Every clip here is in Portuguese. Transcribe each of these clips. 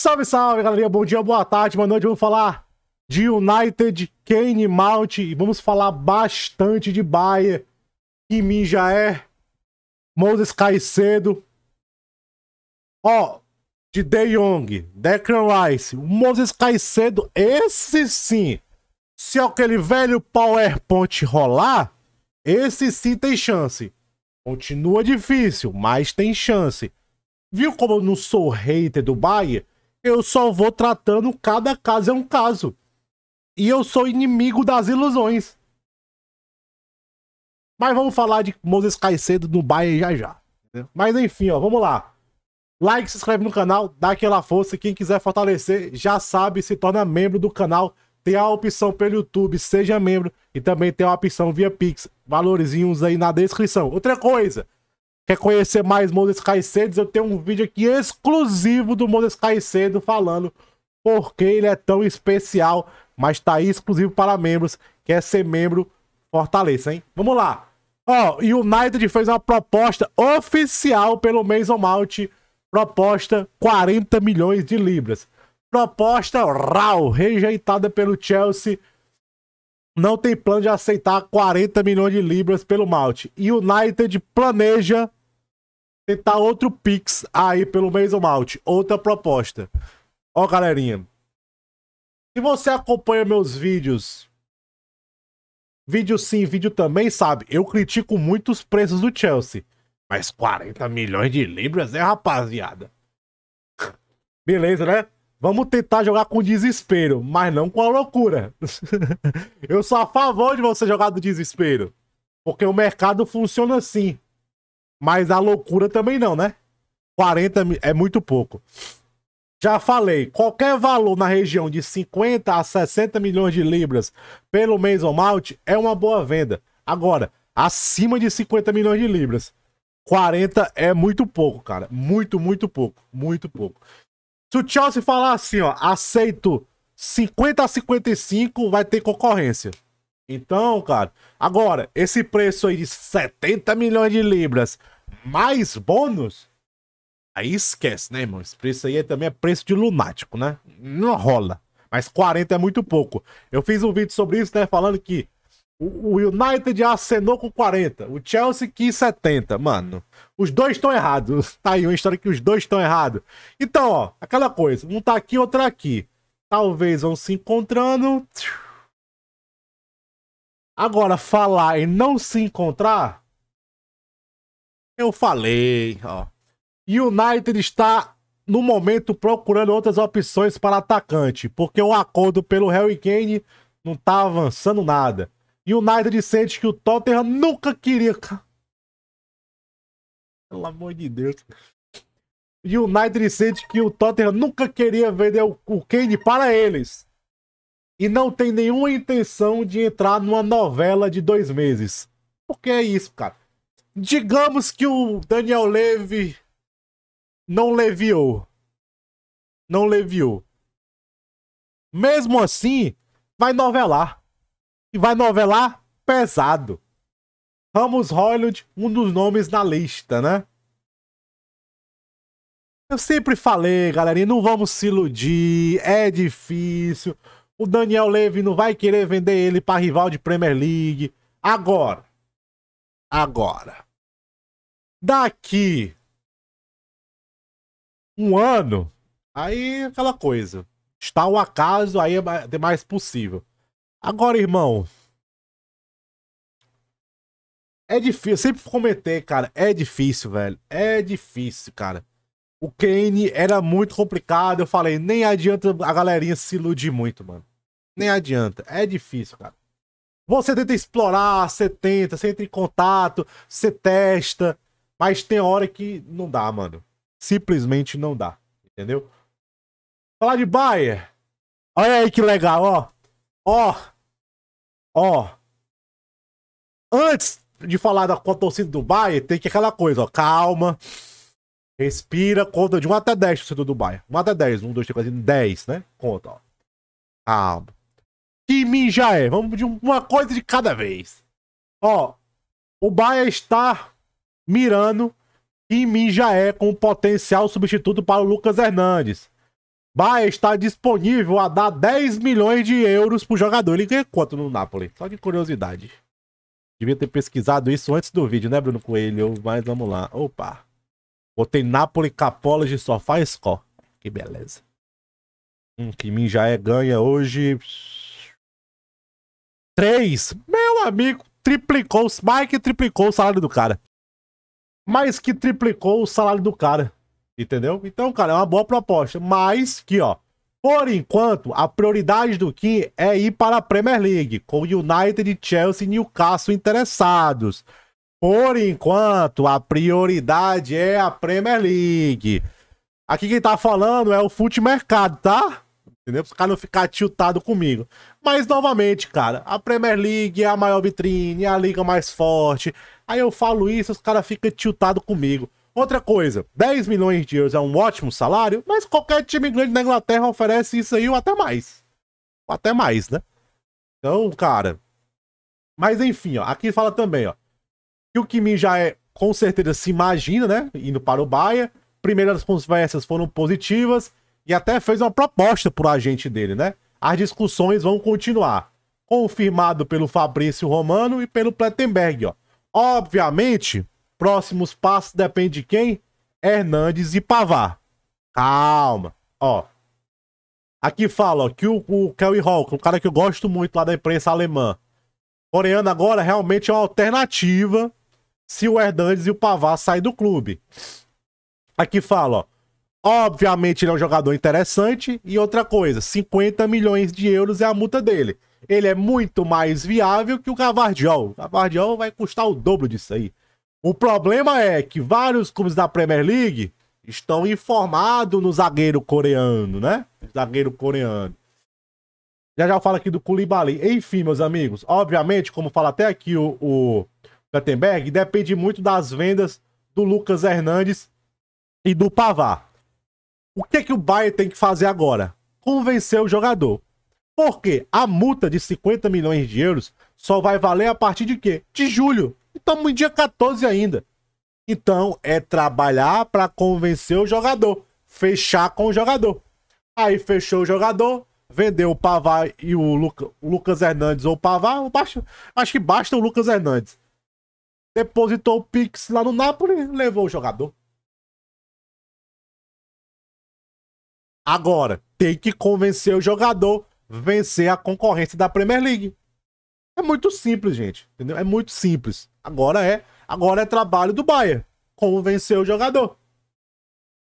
Salve, salve, galerinha. Bom dia, boa tarde, boa noite. Vamos falar de United, Kane, Mount e vamos falar bastante de Bayer. mim já é. Moses Caicedo. Ó, de De Jong, Declan Rice, Moses Caicedo, esse sim. Se é aquele velho PowerPoint rolar, esse sim tem chance. Continua difícil, mas tem chance. Viu como eu não sou hater do Bayer? Eu só vou tratando cada caso é um caso. E eu sou inimigo das ilusões. Mas vamos falar de Moses Caicedo no Bahia já já. Mas enfim, ó, vamos lá. Like, se inscreve no canal, dá aquela força. Quem quiser fortalecer, já sabe, se torna membro do canal. Tem a opção pelo YouTube, seja membro. E também tem a opção via Pix. Valorzinhos aí na descrição. Outra coisa, Quer conhecer mais Moses Caicedo? Eu tenho um vídeo aqui exclusivo do Moses Caicedo falando porque ele é tão especial, mas tá aí exclusivo para membros. Quer é ser membro? Fortaleça, hein? Vamos lá. Ó, oh, United fez uma proposta oficial pelo Mason Mount. Proposta 40 milhões de libras. Proposta RAL, rejeitada pelo Chelsea. Não tem plano de aceitar 40 milhões de libras pelo Mount. United planeja tentar outro Pix aí pelo Mason Mount. Outra proposta. Ó, galerinha. Se você acompanha meus vídeos, vídeo sim, vídeo também, sabe? Eu critico muito os preços do Chelsea. Mas 40 milhões de libras é rapaziada. Beleza, né? Vamos tentar jogar com desespero, mas não com a loucura. eu sou a favor de você jogar do desespero. Porque o mercado funciona assim. Mas a loucura também não, né? 40 é muito pouco. Já falei, qualquer valor na região de 50 a 60 milhões de libras pelo Mason Mount é uma boa venda. Agora, acima de 50 milhões de libras, 40 é muito pouco, cara. Muito, muito pouco. Muito pouco. Se o Chelsea falar assim, ó, aceito 50 a 55, vai ter concorrência. Então, cara, agora, esse preço aí de 70 milhões de libras mais bônus, aí esquece, né, irmão? Esse preço aí é também é preço de lunático, né? Não rola. Mas 40 é muito pouco. Eu fiz um vídeo sobre isso, né? Falando que o United acenou com 40, o Chelsea quis 70, mano. Os dois estão errados. Tá aí uma história que os dois estão errados. Então, ó, aquela coisa, um tá aqui, outro é aqui. Talvez vão se encontrando. Agora, falar e não se encontrar eu falei, ó. United está no momento procurando outras opções para atacante, porque o acordo pelo Harry Kane não tá avançando nada. United sente que o Tottenham nunca queria. Pelo amor de Deus. United sente que o Tottenham nunca queria vender o Kane para eles. E não tem nenhuma intenção de entrar numa novela de dois meses. Porque é isso, cara. Digamos que o Daniel Levy não leviou. Não leviou. Mesmo assim, vai novelar. E vai novelar pesado. Ramos Hollywood, um dos nomes na lista, né? Eu sempre falei, galerinha, não vamos se iludir, é difícil. O Daniel Levy não vai querer vender ele para rival de Premier League. Agora. Agora. Daqui um ano, aí aquela coisa. Está o um acaso, aí é, é mais possível. Agora, irmão. É difícil, eu sempre cometer cara. É difícil, velho. É difícil, cara. O Kane era muito complicado. Eu falei, nem adianta a galerinha se iludir muito, mano. Nem adianta. É difícil, cara. Você tenta explorar, você tenta, você entra em contato, você testa, mas tem hora que não dá, mano. Simplesmente não dá. Entendeu? Falar de Bayer. Olha aí que legal, ó. Ó. Ó. Antes de falar da com a torcida do Bayer, tem que aquela coisa, ó. Calma. Respira, conta de 1 até 10 torcida do Bayer. 1 até 10. 1, 2, 3, 4, 5, 10, né? Conta, ó. Calma. Que mim já é. Vamos de uma coisa de cada vez. Ó. O Bayer está Mirano, que em mim já é com potencial substituto para o Lucas Hernandes. Bahia está disponível a dar 10 milhões de euros o jogador. Ele ganha quanto no Napoli? Só de curiosidade. Devia ter pesquisado isso antes do vídeo, né, Bruno Coelho? Mas vamos lá. Opa. Botei Napoli Capola de sofá e Que beleza. Um que mim já é ganha hoje. 3. Meu amigo, triplicou. Mike triplicou o salário do cara mas que triplicou o salário do cara. Entendeu? Então, cara, é uma boa proposta. Mas que, ó, por enquanto, a prioridade do Kim é ir para a Premier League, com United, Chelsea e Newcastle interessados. Por enquanto, a prioridade é a Premier League. Aqui quem tá falando é o fute mercado, tá? Entendeu? Para os caras não ficar tiltados comigo. Mas novamente, cara, a Premier League é a maior vitrine, é a liga mais forte. Aí eu falo isso, os caras ficam tiltados comigo. Outra coisa, 10 milhões de euros é um ótimo salário, mas qualquer time grande na Inglaterra oferece isso aí ou até mais. Ou até mais, né? Então, cara. Mas enfim, ó, aqui fala também, ó. Que o Kimi já é, com certeza, se imagina, né? Indo para o Bahia. Primeiras conversas foram positivas e até fez uma proposta pro agente dele, né? As discussões vão continuar. Confirmado pelo Fabrício Romano e pelo Plettenberg, ó. Obviamente, próximos passos depende de quem? Hernandes e Pavar. Calma, ó. Aqui fala ó, que o, o Kelly Hawk, é um cara que eu gosto muito lá da imprensa alemã, coreana agora realmente é uma alternativa se o Hernandes e o Pavar saem do clube. Aqui fala, ó. Obviamente ele é um jogador interessante. E outra coisa, 50 milhões de euros é a multa dele. Ele é muito mais viável que o Gavardiol. O Gavardiol vai custar o dobro disso aí. O problema é que vários clubes da Premier League estão informados no zagueiro coreano, né? Zagueiro coreano. Já já fala aqui do Koulibaly. Enfim, meus amigos, obviamente, como fala até aqui o, o Gutenberg, depende muito das vendas do Lucas Hernandes e do Pavar. O que, é que o Bayern tem que fazer agora? Convencer o jogador. Porque a multa de 50 milhões de euros só vai valer a partir de quê? De julho. Estamos no dia 14 ainda. Então é trabalhar para convencer o jogador, fechar com o jogador. Aí fechou o jogador, vendeu o Pavá e o, Luca, o Lucas Hernandes ou o Pavá. acho, acho que basta o Lucas Hernandes. Depositou o Pix lá no Napoli, levou o jogador. Agora, tem que convencer o jogador a vencer a concorrência da Premier League. É muito simples, gente. Entendeu? É muito simples. Agora é, agora é trabalho do Bayern. Convencer o jogador.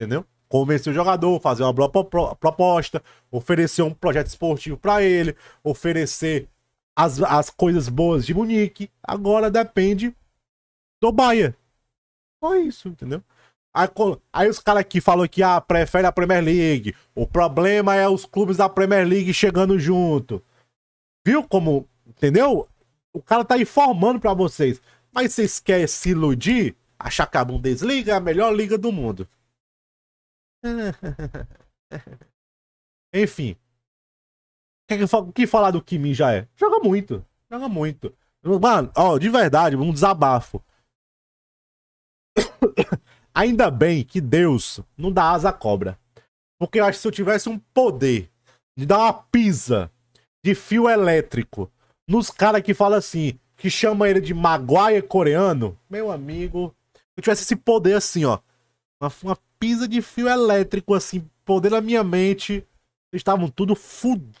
Entendeu? Convencer o jogador, fazer uma boa proposta, oferecer um projeto esportivo para ele, oferecer as, as coisas boas de Munique. Agora depende do Bayern. Só isso, entendeu? Aí, aí os caras que falam que ah, prefere a Premier League. O problema é os clubes da Premier League chegando junto. Viu como. Entendeu? O cara tá informando para vocês. Mas vocês querem se iludir? Achar que a Bundesliga é a melhor liga do mundo. Enfim. É o que falar do Kimi já é? Joga muito. Joga muito. Mano, ó, de verdade, um desabafo. Ainda bem que Deus não dá asa à cobra. Porque eu acho que se eu tivesse um poder de dar uma pisa de fio elétrico nos caras que fala assim, que chama ele de Maguire coreano, meu amigo, se eu tivesse esse poder assim, ó, uma, uma pisa de fio elétrico assim, poder na minha mente, eles estavam tudo fudidos.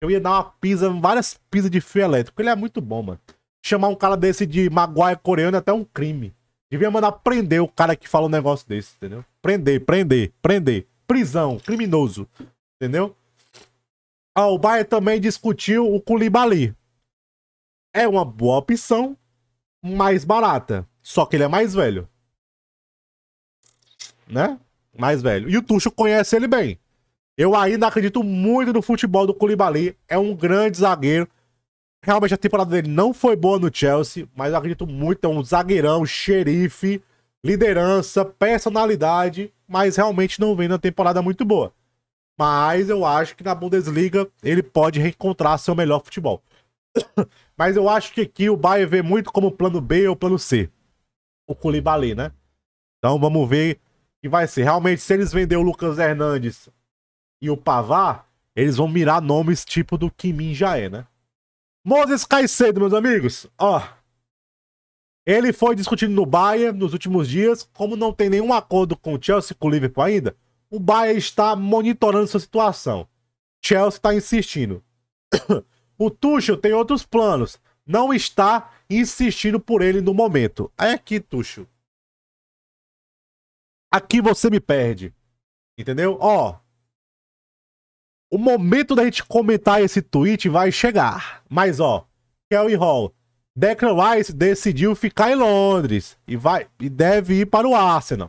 Eu ia dar uma pisa, várias pisas de fio elétrico. Ele é muito bom, mano. Chamar um cara desse de Maguire coreano é até um crime. Devia mandar prender o cara que fala um negócio desse, entendeu? Prender, prender, prender. Prisão, criminoso. Entendeu? Ah, o Bayer também discutiu o Culibali. É uma boa opção, mais barata. Só que ele é mais velho. Né? Mais velho. E o Tucho conhece ele bem. Eu ainda acredito muito no futebol do Culibali. É um grande zagueiro. Realmente a temporada dele não foi boa no Chelsea, mas eu acredito muito, é um zagueirão, xerife, liderança, personalidade, mas realmente não vem na temporada muito boa. Mas eu acho que na Bundesliga ele pode reencontrar seu melhor futebol. mas eu acho que aqui o Bayern vê muito como plano B ou plano C. O Koulibaly, né? Então vamos ver que vai ser. Realmente, se eles vender o Lucas Hernandes e o Pavar, eles vão mirar nomes tipo do Kimin já é, né? Moses Caicedo, meus amigos, ó. Ele foi discutindo no Bayern nos últimos dias, como não tem nenhum acordo com o Chelsea com o Liverpool ainda, o Bayern está monitorando sua situação. Chelsea está insistindo. o Tuchel tem outros planos, não está insistindo por ele no momento. É aqui, Tuchel. Aqui você me perde. Entendeu? Ó, o momento da gente comentar esse tweet vai chegar. Mas ó, Kelly Hall. Declan Rice decidiu ficar em Londres e, vai, e deve ir para o Arsenal.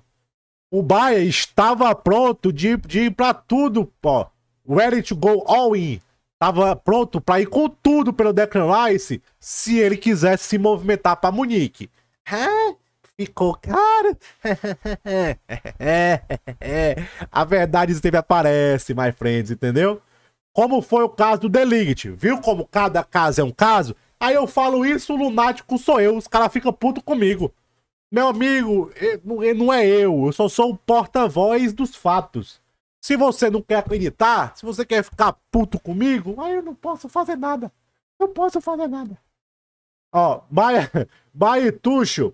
O Bahia estava pronto de, de ir para tudo, ó. Ready to go all in. Estava pronto para ir com tudo pelo Declan Rice se ele quisesse se movimentar para Munique. Hã? ficou cara A verdade sempre aparece, my friends, entendeu? Como foi o caso do Delict, viu como cada caso é um caso? Aí eu falo isso, o lunático sou eu, os caras ficam puto comigo. Meu amigo, não é eu, eu só sou o porta-voz dos fatos. Se você não quer acreditar, se você quer ficar puto comigo, aí eu não posso fazer nada. Não posso fazer nada. Ó, Baituxo,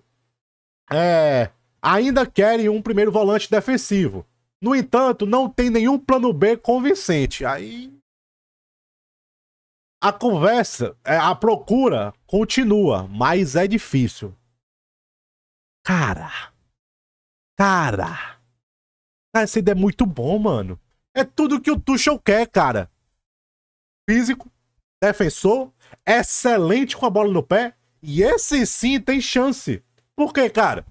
é, ainda querem um primeiro volante defensivo. No entanto, não tem nenhum plano B convincente. Aí a conversa, é, a procura continua, mas é difícil. Cara, cara, cara, essa ideia é muito bom, mano. É tudo que o Tuchel quer, cara. Físico, defensor, excelente com a bola no pé. E esse sim tem chance. Porque, cara,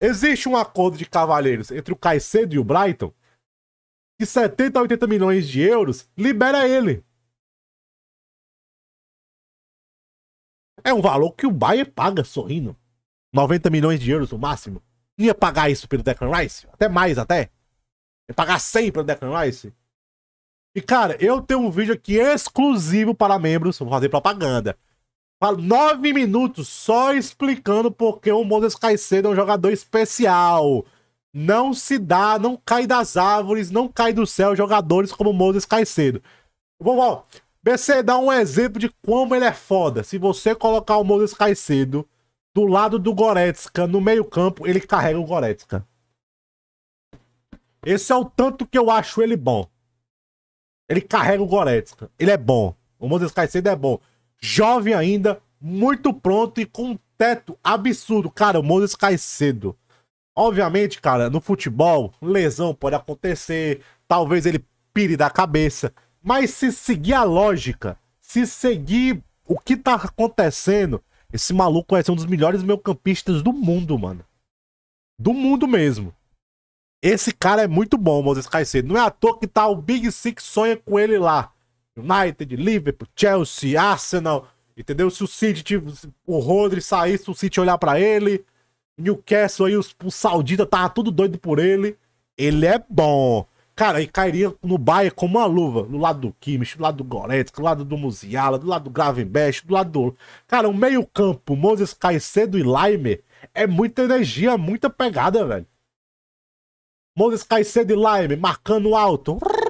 existe um acordo de cavalheiros entre o Caicedo e o Brighton que 70 a 80 milhões de euros libera ele. É um valor que o Bayern paga sorrindo. 90 milhões de euros no máximo. Ia pagar isso pelo Declan Rice? Até mais, até. Ia pagar 100 pelo Declan Rice? E, cara, eu tenho um vídeo aqui exclusivo para membros. Vou fazer propaganda. Falo nove minutos só explicando porque o Moses Caicedo é um jogador especial. Não se dá, não cai das árvores, não cai do céu jogadores como o Moisés Caicedo. Vamos BC dá um exemplo de como ele é foda. Se você colocar o Moses Caicedo do lado do Goretzka, no meio-campo, ele carrega o Goretzka. Esse é o tanto que eu acho ele bom. Ele carrega o Goretzka. Ele é bom. O Moses Caicedo é bom jovem ainda, muito pronto e com um teto absurdo. Cara, o Moses cai cedo. Obviamente, cara, no futebol, lesão pode acontecer, talvez ele pire da cabeça. Mas se seguir a lógica, se seguir o que tá acontecendo, esse maluco vai ser um dos melhores meio-campistas do mundo, mano. Do mundo mesmo. Esse cara é muito bom, Moses Caicedo. Não é à toa que tá o Big Six sonha com ele lá. United, Liverpool, Chelsea, Arsenal, entendeu? Se o City, tipo, o Rodri saísse, o City olhar para ele, Newcastle aí, os, o Saudita tava tudo doido por ele. Ele é bom. Cara, e cairia no Bayern como uma luva. Do lado do Kimmich, do lado do Goretzka, do lado do Musiala, do lado do Gravenbest, do lado do... Cara, o meio campo, Moses Caicedo e Laimer, é muita energia, muita pegada, velho. Moses Caicedo e Laimer, marcando alto. Rrr,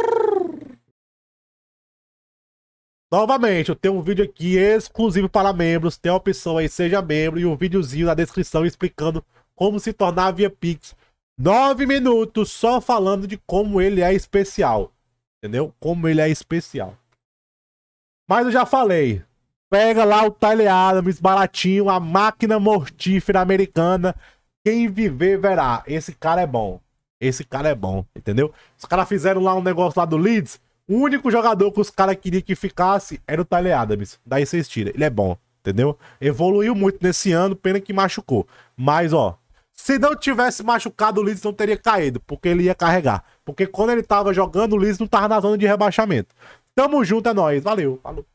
Novamente, eu tenho um vídeo aqui exclusivo para membros. Tem a opção aí, seja membro, e um videozinho na descrição explicando como se tornar via Pix. Nove minutos só falando de como ele é especial. Entendeu? Como ele é especial. Mas eu já falei. Pega lá o Tyler Adams baratinho, a máquina mortífera americana. Quem viver verá. Esse cara é bom. Esse cara é bom, entendeu? Os caras fizeram lá um negócio lá do Leeds. O único jogador que os caras queriam que ficasse era o Tyler Adams. Daí vocês tiram. Ele é bom, entendeu? Evoluiu muito nesse ano, pena que machucou. Mas, ó, se não tivesse machucado, o Leeds não teria caído, porque ele ia carregar. Porque quando ele tava jogando, o Leeds não tava na zona de rebaixamento. Tamo junto, é nóis. Valeu. Falou.